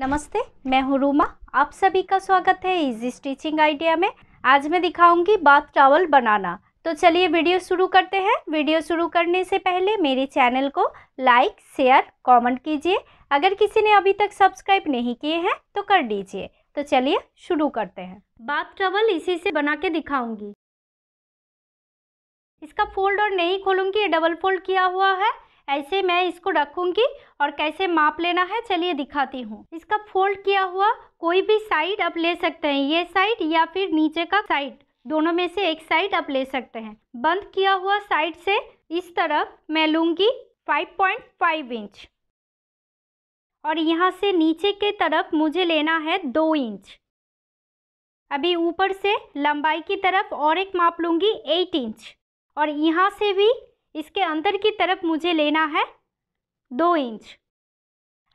नमस्ते मैं हूँ रूमा आप सभी का स्वागत है इजी स्टिचिंग आइडिया में आज मैं दिखाऊंगी बाथ चावल बनाना तो चलिए वीडियो शुरू करते हैं वीडियो शुरू करने से पहले मेरे चैनल को लाइक शेयर कमेंट कीजिए अगर किसी ने अभी तक सब्सक्राइब नहीं किए हैं तो कर दीजिए तो चलिए शुरू करते हैं बाथ चावल इसी से बना के दिखाऊंगी इसका फोल्ड और नहीं खोलूंगी ये डबल फोल्ड किया हुआ है ऐसे मैं इसको रखूंगी और कैसे माप लेना है चलिए दिखाती हूँ इसका फोल्ड किया हुआ कोई भी साइड आप ले सकते हैं ये साइड या फिर नीचे का साइड दोनों में से एक साइड आप ले सकते हैं बंद किया हुआ साइड से इस तरफ मैं लूंगी 5.5 इंच और यहाँ से नीचे के तरफ मुझे लेना है दो इंच अभी ऊपर से लंबाई की तरफ और एक माप लूंगी एट इंच और यहाँ से भी इसके अंदर की तरफ मुझे लेना है दो इंच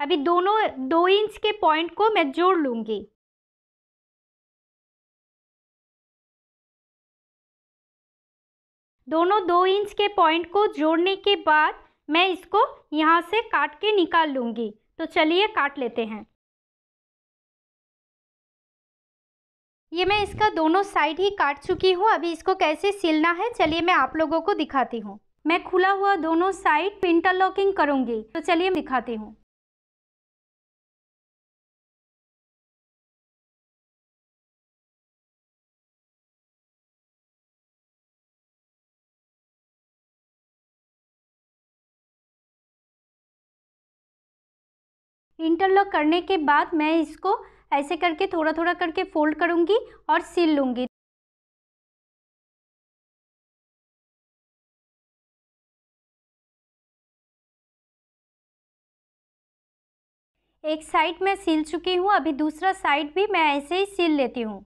अभी दोनों दो इंच के पॉइंट को मैं जोड़ लूँगी दोनों दो इंच के पॉइंट को जोड़ने के बाद मैं इसको यहाँ से काट के निकाल लूँगी तो चलिए काट लेते हैं ये मैं इसका दोनों साइड ही काट चुकी हूँ अभी इसको कैसे सिलना है चलिए मैं आप लोगों को दिखाती हूँ मैं खुला हुआ दोनों साइड इंटरलॉकिंग करूंगी तो चलिए दिखाती हूँ इंटरलॉक करने के बाद मैं इसको ऐसे करके थोड़ा थोड़ा करके फोल्ड करूंगी और सिल लूंगी एक साइड मैं सिल चुकी हूँ अभी दूसरा साइड भी मैं ऐसे ही सिल लेती हूँ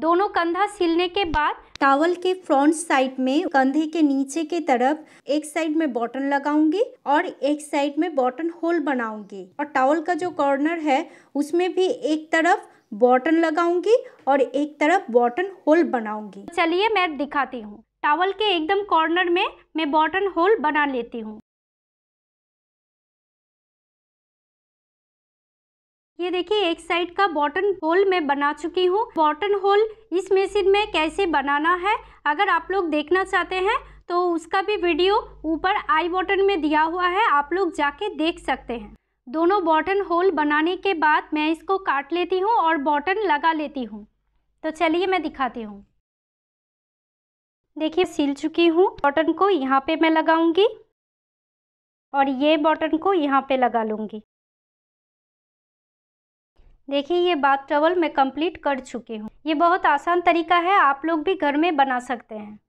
दोनों कंधा सिलने के बाद टावल के फ्रंट साइड में कंधे के नीचे के तरफ एक साइड में बॉटन लगाऊंगी और एक साइड में बॉटन होल बनाऊंगी और टावल का जो कॉर्नर है उसमें भी एक तरफ बॉटन लगाऊंगी और एक तरफ बॉटन होल बनाऊंगी चलिए मैं दिखाती हूँ टावल के एकदम कॉर्नर में मैं बॉटन होल बना लेती हूँ ये देखिए एक साइड का बॉटन होल मैं बना चुकी हूँ बॉटन होल इस मशीन में कैसे बनाना है अगर आप लोग देखना चाहते हैं तो उसका भी वीडियो ऊपर आई बॉटन में दिया हुआ है आप लोग जाके देख सकते हैं दोनों बॉटन होल बनाने के बाद मैं इसको काट लेती हूँ और बॉटन लगा लेती हूँ तो चलिए मैं दिखाती हूँ देखिए सिल चुकी हूँ बॉटन को यहाँ पे मैं लगाऊंगी और ये बॉटन को यहाँ पे लगा लूँगी देखिए ये बाथ टवल मैं कंप्लीट कर चुकी हूँ ये बहुत आसान तरीका है आप लोग भी घर में बना सकते हैं